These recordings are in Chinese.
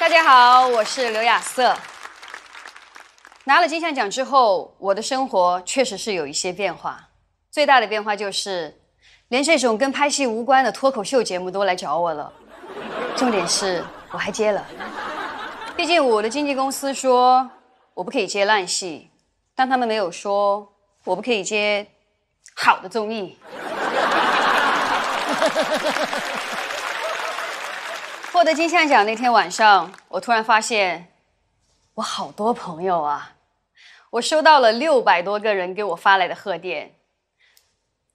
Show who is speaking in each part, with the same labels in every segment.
Speaker 1: 大家好，我是刘亚瑟。拿了金像奖之后，我的生活确实是有一些变化。最大的变化就是，连这种跟拍戏无关的脱口秀节目都来找我了。重点是，我还接了。毕竟我的经纪公司说我不可以接烂戏，但他们没有说我不可以接好的综艺。获得金像奖那天晚上，我突然发现，我好多朋友啊！我收到了六百多个人给我发来的贺电，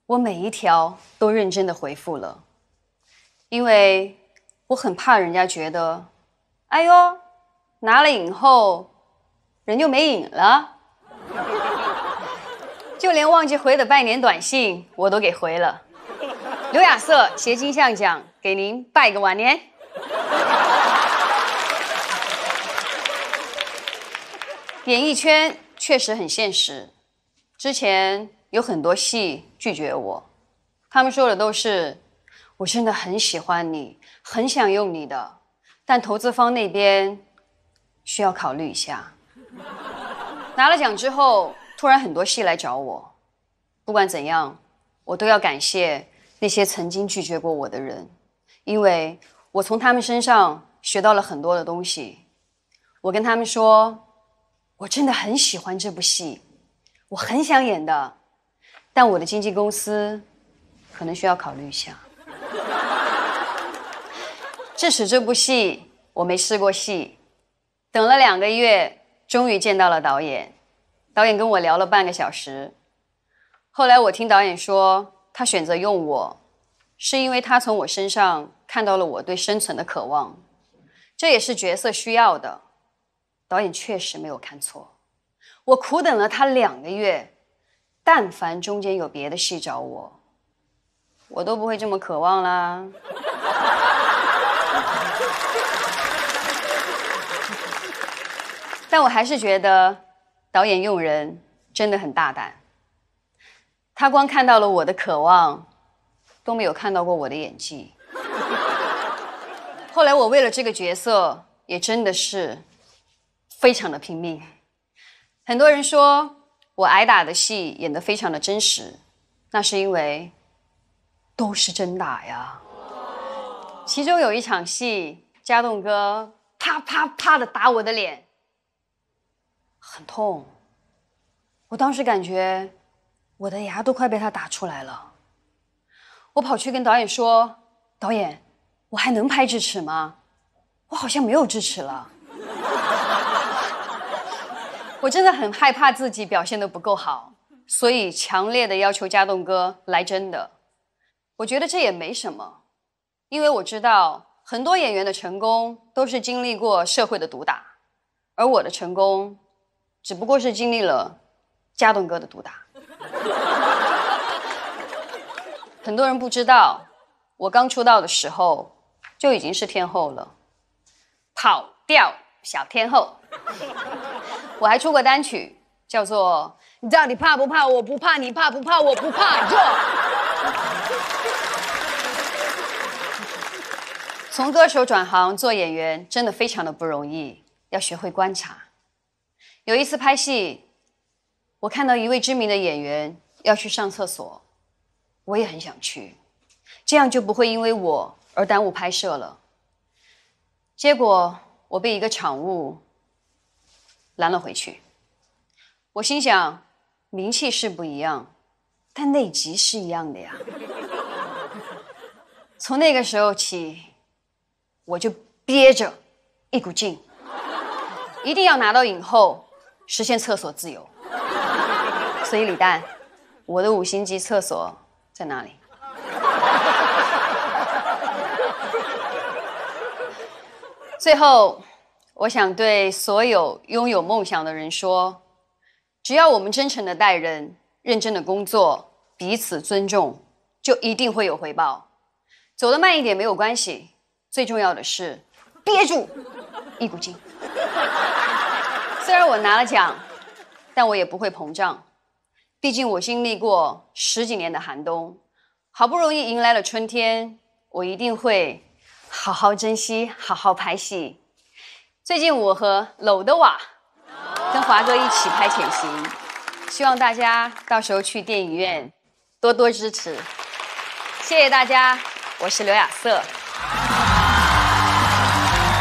Speaker 1: 我每一条都认真的回复了，因为我很怕人家觉得，哎呦，拿了影后，人就没影了。就连忘记回的拜年短信我都给回了。刘雅瑟携金像奖给您拜个晚年。演艺圈确实很现实，之前有很多戏拒绝我，他们说的都是“我真的很喜欢你，很想用你的”，但投资方那边需要考虑一下。拿了奖之后，突然很多戏来找我，不管怎样，我都要感谢那些曾经拒绝过我的人，因为我从他们身上学到了很多的东西。我跟他们说。我真的很喜欢这部戏，我很想演的，但我的经纪公司可能需要考虑一下。至此，这部戏我没试过戏，等了两个月，终于见到了导演。导演跟我聊了半个小时，后来我听导演说，他选择用我，是因为他从我身上看到了我对生存的渴望，这也是角色需要的。导演确实没有看错，我苦等了他两个月，但凡中间有别的戏找我，我都不会这么渴望啦。但我还是觉得导演用人真的很大胆，他光看到了我的渴望，都没有看到过我的演技。后来我为了这个角色，也真的是。非常的拼命，很多人说我挨打的戏演得非常的真实，那是因为都是真打呀。其中有一场戏，嘉栋哥啪啪啪的打我的脸，很痛。我当时感觉我的牙都快被他打出来了。我跑去跟导演说：“导演，我还能拍智齿吗？我好像没有智齿了。”我真的很害怕自己表现的不够好，所以强烈的要求家栋哥来真的。我觉得这也没什么，因为我知道很多演员的成功都是经历过社会的毒打，而我的成功，只不过是经历了家栋哥的毒打。很多人不知道，我刚出道的时候就已经是天后了，跑调小天后。我还出过单曲，叫做“你到底怕不怕？我不怕，你怕不怕？我不怕”。从歌手转行做演员，真的非常的不容易，要学会观察。有一次拍戏，我看到一位知名的演员要去上厕所，我也很想去，这样就不会因为我而耽误拍摄了。结果我被一个场务。拦了回去，我心想，名气是不一样，但内急是一样的呀。从那个时候起，我就憋着一股劲，一定要拿到影后，实现厕所自由。所以李诞，我的五星级厕所在哪里？最后。我想对所有拥有梦想的人说：，只要我们真诚的待人，认真的工作，彼此尊重，就一定会有回报。走得慢一点没有关系，最重要的是憋住一股劲。虽然我拿了奖，但我也不会膨胀，毕竟我经历过十几年的寒冬，好不容易迎来了春天，我一定会好好珍惜，好好拍戏。最近我和娄德瓦跟华哥一起拍《潜行》，希望大家到时候去电影院多多支持，谢谢大家，我是刘雅瑟。